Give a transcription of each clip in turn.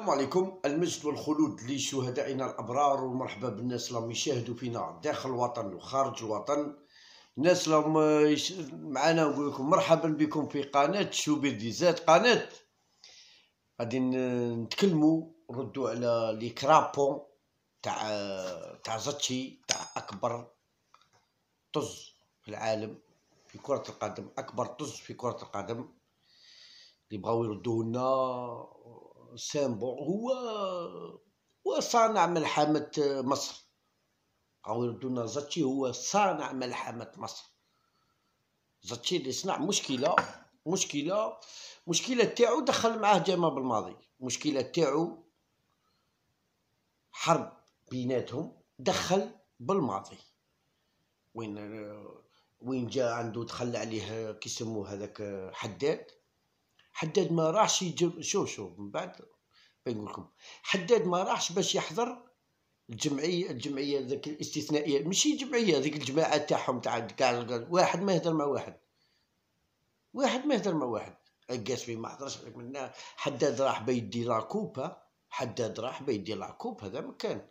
السلام عليكم المجد والخلود لشهدائنا الابرار ومرحبا بالناس اللي يشاهدوا فينا داخل الوطن وخارج الوطن الناس اللي راهم معنا نقول لكم مرحبا بكم في قناه شوبير ديزات قناه غادي نتكلموا ردوا على لي كرابون تاع تاع زاتشي تاع اكبر طز في العالم في كره القدم اكبر طز في كره القدم اللي بغاو يردوه لنا سامبو هو وصانع ملحمة مصر أو يردونا زاتشي هو صانع ملحمة مصر زاتشي اللي صنع مشكلة مشكلة مشكلة تاعو دخل معاه جامع بالماضي مشكلة تاعو حرب بيناتهم دخل بالماضي وين وين جا عنده دخل عليه كيسموه هذاك حداد حداد ما راحش يجم... شوف شوف من بعد بنقول لكم حداد ما راحش باش يحضر الجمعيه الجمعيه ذاك الاستثنائيه ماشي جمعيه ذيك الجماعه تاعهم تاع كاع واحد ما يهدر مع واحد واحد ما يهدر مع واحد القاسمي ما حضرش عليك منا حداد راح بيدي لا كوبا حداد راح بيدي لا كوب هذا مكان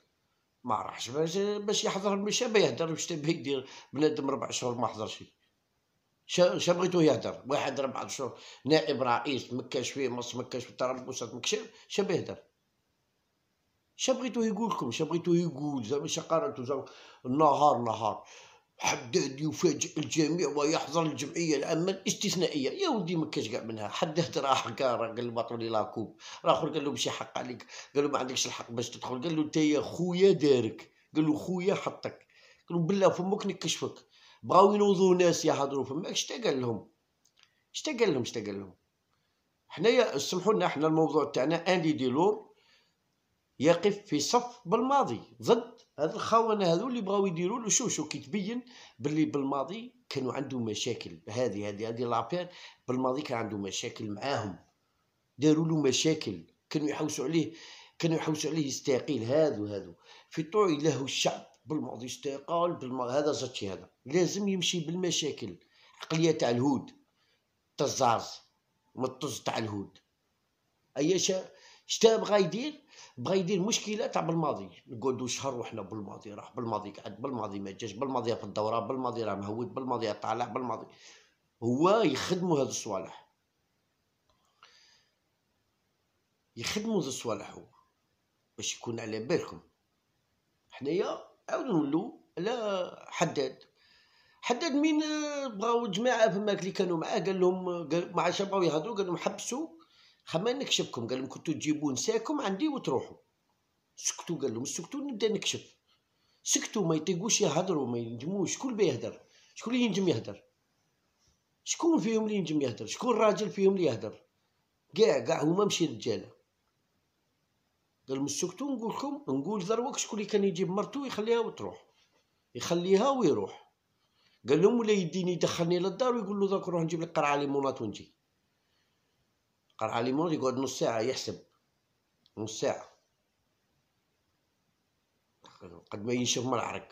ما راحش باش يحضر المشابه يهدر باش تبي يدير بنادم ربع شهور ما حضرش بغيتو يهدر واحد ربع شهور نائب رئيس مكاش فيه مص مكاش في طرابلس مكشف بيهدر يهدر بغيتو يقول لكم بغيتو يقول زعما شقارته زعما نهار نهار حداد يفاجئ الجميع ويحضر الجمعيه العامه الاستثنائيه يا ودي ما كاش كاع منها حداد راه حكا قال له باطلوا لاكوب راه اخر قال له ماشي حق عليك قال له ما عندكش الحق باش تدخل قال له انت يا خويا دارك قال له خويا حطك قال له بالله فمك نكشفك بغاو ينوضوا ناس يحضروا فما شتا قال لهم شتا قال لهم شتا قال لهم حنايا سمحوا لنا حنا الموضوع تاعنا اندي ديلور يقف في صف بالماضي ضد هاد الخونه هذو اللي بغاو يديروا له شو شو كي تبين باللي بالماضي كانوا عنده مشاكل هذه هذه هذه لابير بالماضي كان عنده مشاكل معاهم داروا له مشاكل كانوا يحوسوا عليه كانوا يحوسوا عليه يستقيل هذو هذو في طوع له الشعب بالمرض يستقال بالماضي هذا شي هذا لازم يمشي بالمشاكل عقليه تاع الهود تزاز مطز تاع الهود اي شا شتا بغا يدير بغا يدير مشكله تاع بالماضي نقعدو شهر وحنا بالماضي راح بالماضي قعد بالماضي ما جاش بالماضي في الدوره بالماضي راه مهود بالماضي طالع بالماضي هو يخدموا هاد الصوالح يخدموا هاد الصوالح هو باش يكون على بالكم حنايا عاودو نولو على حداد حداد مين آه، بغاو جماعه فماك اللي كانوا معاه قال لهم قال مع بغاو يهضروا قال لهم حبسوا خما نكشفكم قال لهم كنتو تجيبوا نساكم عندي وتروحوا سكتوا قال لهم سكتوا نبدا نكشف سكتوا ما يطيقوش يهضروا ما ينجموش شكون اللي يهضر شكون اللي ينجم يهضر شكون فيهم اللي ينجم يهضر شكون الراجل فيهم اللي يهضر كاع كاع هما ماشي رجاله مسكتو نقول لكم نقول دروك شكون اللي كان يجيب مرتو يخليها وتروح يخليها ويروح قال لهم ولا يديني يدخلني للدار ويقول له دروك روح نجيب لك قرعه ليمونات ونجي قرعه ليمونات يقعد نص ساعه يحسب نص ساعه قد ما ينشف من العرق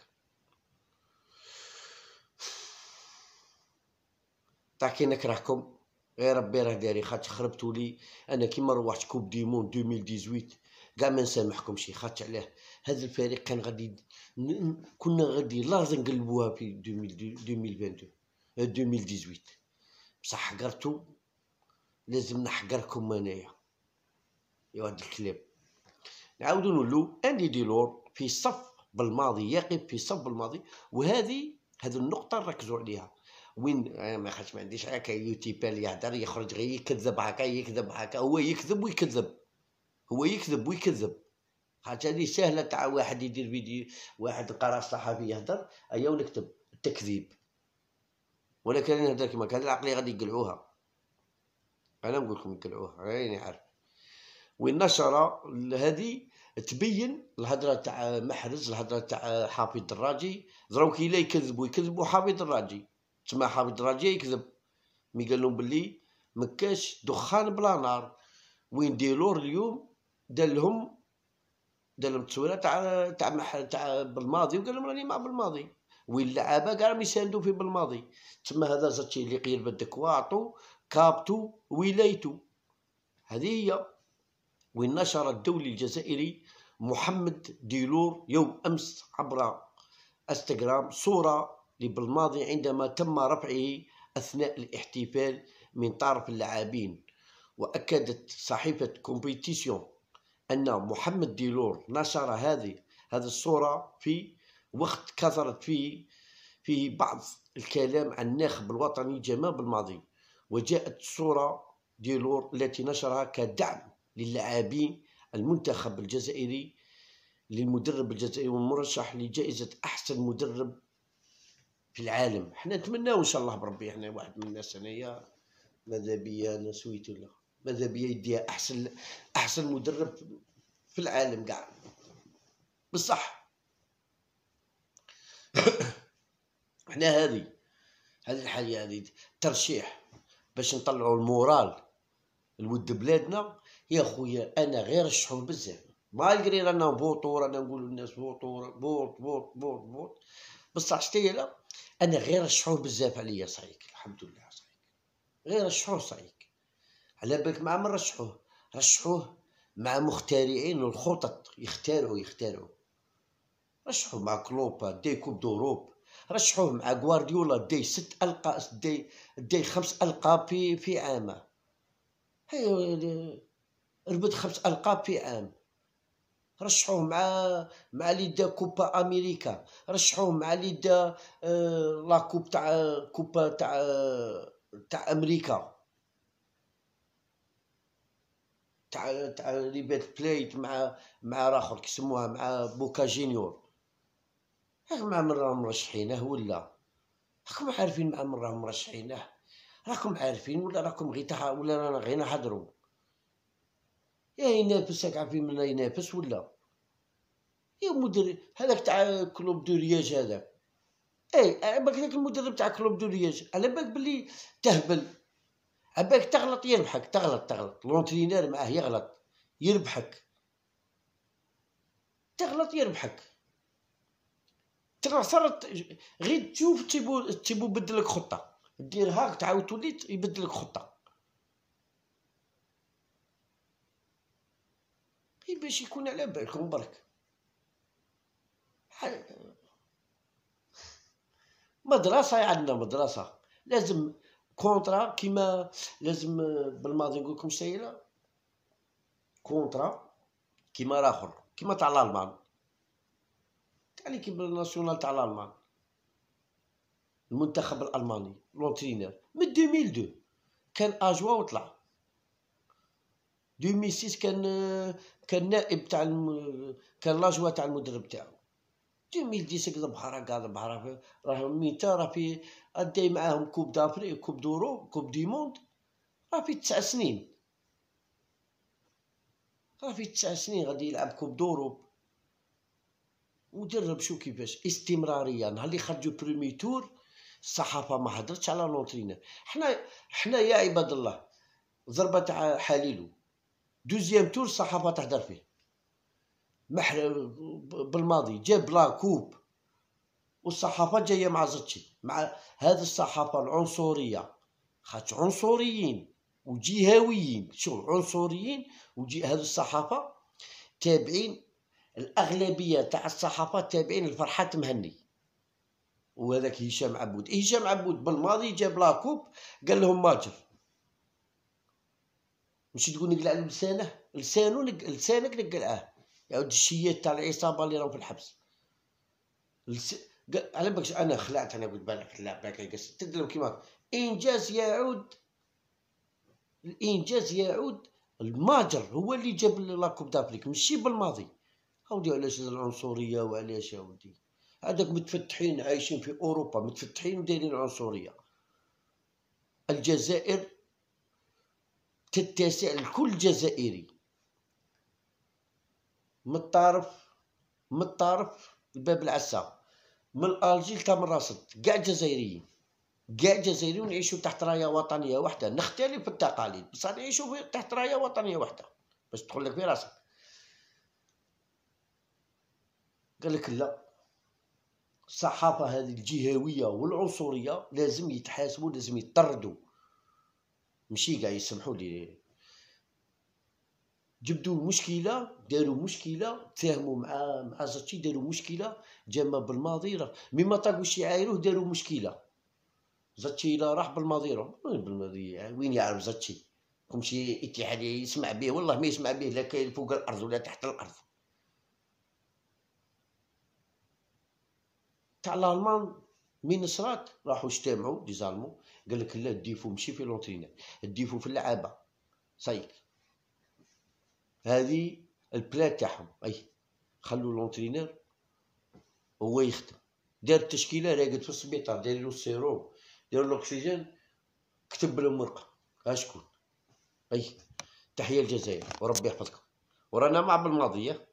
تاع كي نكرهكم غير ربي راه داري خاطر خربتوا لي انا كيما روحت كوب ديمون 2018 كاع ما شي خاطش عليه هذا الفريق كان غادي كنا غادي لازم نقلبوها في 2022 2018 آه، بصح حقرتو لازم نحقركم انايا يا ولد الكلاب نعاودو نولو اندي ديلور في صف بالماضي يقف في صف بالماضي وهذه هذه النقطة نركزو عليها وين آه، ما خاطش ما عنديش هكا يوتيبال يهدر يخرج غير يكذب هكا يكذب هكا هو يكذب ويكذب هو يكذب ويكذب حتى هذه سهله تاع واحد يدير فيديو واحد قرار صحفي يهدر ايا ونكتب التكذيب ولكن انا نهدر كيما هذه العقليه غادي يقلعوها انا نقول لكم يقلعوها راني عارف والنشره هذه تبين الهضره تاع محرز الهضره تاع حافظ الدراجي دروك الا يكذب يكذبوا حافظ الدراجي تسمى حافظ الدراجي يكذب مي قال لهم بلي مكاش دخان بلا نار وين ديلور اليوم دار لهم دار لهم التصويره تاع تاع تاع بالماضي وقال لهم راني مع بالماضي وين اللعابه كاع راهم يساندوا في بالماضي تما هذا زاتشي اللي قيل بدك واعطو كابتو ولايتو هذه هي وين نشر الدولي الجزائري محمد ديلور يوم امس عبر انستغرام صوره لبالماضي عندما تم رفعه اثناء الاحتفال من طرف اللاعبين واكدت صحيفه كومبيتيسيون أن محمد ديلور نشر هذه هذه الصورة في وقت كثرت فيه في بعض الكلام عن الناخب الوطني جمال بالماضي وجاءت صورة ديلور التي نشرها كدعم للاعبين المنتخب الجزائري للمدرب الجزائري والمرشح لجائزة أحسن مدرب في العالم حنا نتمناو إن شاء الله بربي حنا واحد من الناس أنايا ماذا بيا أنا سويت ولا ماذا بيا يديها احسن احسن مدرب في العالم كاع بصح حنا هذه هذه الحاجه هذه ترشيح باش نطلعوا المورال الود بلادنا يا خويا انا غير الشحون بزاف مالغري رانا بوطور انا نقول للناس بوطو بوط بوط بوط بوط بصح شتي انا غير الشحون بزاف عليا صحيح الحمد لله صحيح غير الشحون صحيح على بالك مع من رشحوه رشحوه مع مخترعين الخطط يختاروا يختاروا رشحوه مع كلوبا دي كوب دوروب رشحوه مع غوارديولا دي ست القاب دي دي خمس القاب في في عام هي ربط خمس القاب في عام رشحوه مع مع لي دا كوبا امريكا رشحوه مع لي دا آه... لا كوب تاع كوبا تاع تاع امريكا تاع ريبيت بلايت مع مع راخر كيسموها مع بوكا جينيور هاك مع من راهم مرشحينه ولا راكم عارفين مع من راهم مرشحينه راكم عارفين ولا راكم غير ولا رانا غير نحضرو يا ينافس راك عارفين من ينافس ولا يا مدرب هذاك تاع كلوب دو رياج هذا اي على بالك المدرب تاع كلوب دو رياج على بالك بلي تهبل عباك تغلط يربحك تغلط تغلط لونترينير معاه يغلط يربحك تغلط يربحك صارت غير تشوف تيبو تيبو بدلك خطه دير هاك تعاود تولي يبدلك خطه هي باش يكون على بالك وبرك مدرسه عندنا مدرسه لازم كونترا كيما لازم بالماضي نقول لكم سايله كونترا كيما راخر كيما تاع الالمان تاع ليكيب ناسيونال تاع الالمان المنتخب الالماني لونترينير من 2002 كان اجوا وطلع 2006 كان كان نائب تاع كان لاجوا تاع المدرب تاعو جميل ديسك البحر كاع البحر راه ميتا راه في ادي معاهم كوب دافري كوب دورو كوب دي موند راه في تسع سنين راه في تسع سنين غادي يلعب كوب دورو ودرب شو كيفاش استمراريا نهار اللي خرجوا بريمي تور الصحافه ما هدرتش على لونترينا حنا حنا يا عباد الله ضربه تاع حليلو دوزيام تور الصحافه تهضر فيه محل بالماضي جاب لا كوب والصحافه جايه مع زتشي مع هذه الصحافه العنصريه خاطش عنصريين وجهويين شوف عنصريين وجي هذو الصحافه تابعين الاغلبيه تاع الصحافه تابعين لفرحات مهني وهذاك هشام عبود هشام عبود بالماضي جاب لاكوب قال لهم ماجر مش تقول نقلع لسانه لسانه لسانك نقلعه آه. يعود الشيات تاع العصابه اللي راهم في الحبس لس... على بالك انا خلعت انا قلت بالك لا بالك تدلم كيما انجاز يعود الانجاز يعود الماجر هو اللي جاب لاكوب دافريك ماشي بالماضي هاودي علاش العنصريه وعلاش هاودي هذاك متفتحين عايشين في اوروبا متفتحين ودايرين عنصريه الجزائر تتسع لكل جزائري من الطرف من الطرف لباب العسا من الجي تا من راس كاع جزائريين كاع الجزائريين يعيشوا تحت رايه وطنيه وحده نختلف في التقاليد بصح نعيشوا تحت رايه وطنيه وحده باش تدخل لك في راسك قال لك لا الصحافه هذه الجهويه والعنصريه لازم يتحاسبوا لازم يطردوا ماشي قاع يسمحوا لي جبدوا مشكله داروا مشكله تفاهموا مع مع زاتشي داروا مشكله جاما بالماضي راه مما طاقوا شي عايروه داروا مشكله زاتشي لا راح بالماضي راه بالماضي وين يعرف زاتشي كم شي اتحاد يسمع به والله ما يسمع به لا كاين فوق الارض ولا تحت الارض تاع الالمان من صرات راحوا اجتمعوا ديزالمون قال لك لا الديفو ماشي في لونترينال الديفو في اللعابه صايك هذه البلان تاعهم اي خلوا لونترينور هو يخدم دار التشكيله راقد في السبيطار داير له السيروم داير له الاكسجين كتب لهم ورقه شكون اي تحيه الجزائر وربي يحفظكم ورانا مع بالماضيه